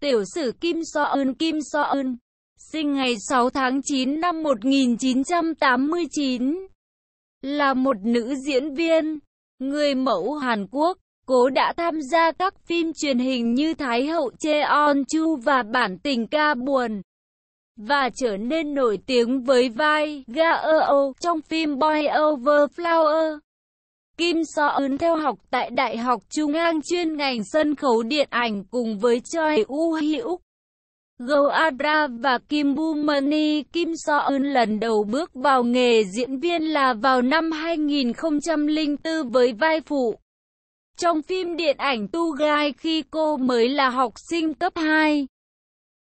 Tiểu sử Kim So Eun Kim So Eun, sinh ngày 6 tháng 9 năm 1989, là một nữ diễn viên, người mẫu Hàn Quốc. Cô đã tham gia các phim truyền hình như Thái hậu Cheon Chu và Bản tình ca buồn và trở nên nổi tiếng với vai Gaeo trong phim Boy Over Flower. Kim So Eun theo học tại Đại học Trung An chuyên ngành sân khấu điện ảnh cùng với Choi U Hyuk. Go Adra và Kim Bu Mani Kim So Eun lần đầu bước vào nghề diễn viên là vào năm 2004 với vai phụ. Trong phim điện ảnh Tu Gai khi cô mới là học sinh cấp 2.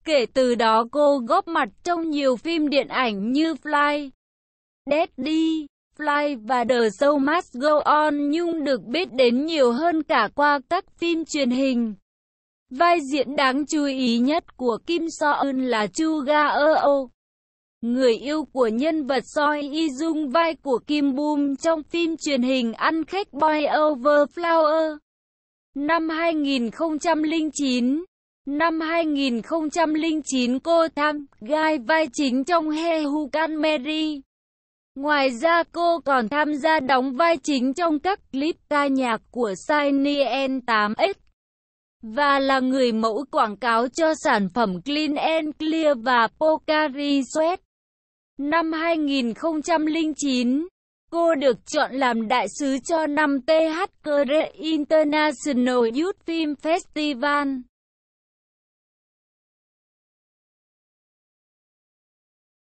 Kể từ đó cô góp mặt trong nhiều phim điện ảnh như Fly, Dead Fly và The Show Must Go On Nhung được biết đến nhiều hơn cả qua các phim truyền hình. Vai diễn đáng chú ý nhất của Kim So Eun là Chu Ga Eo, người yêu của nhân vật Soi Y Dung vai của Kim Boom trong phim truyền hình Ăn Khách Boy Over Flower. Năm 2009 Năm 2009 cô tham gai vai chính trong He Hu Can Mary. Ngoài ra cô còn tham gia đóng vai chính trong các clip ca nhạc của Shiny N8X và là người mẫu quảng cáo cho sản phẩm Clean and Clear và Pocari Sweat. Năm 2009, cô được chọn làm đại sứ cho năm THKR International Youth Film Festival.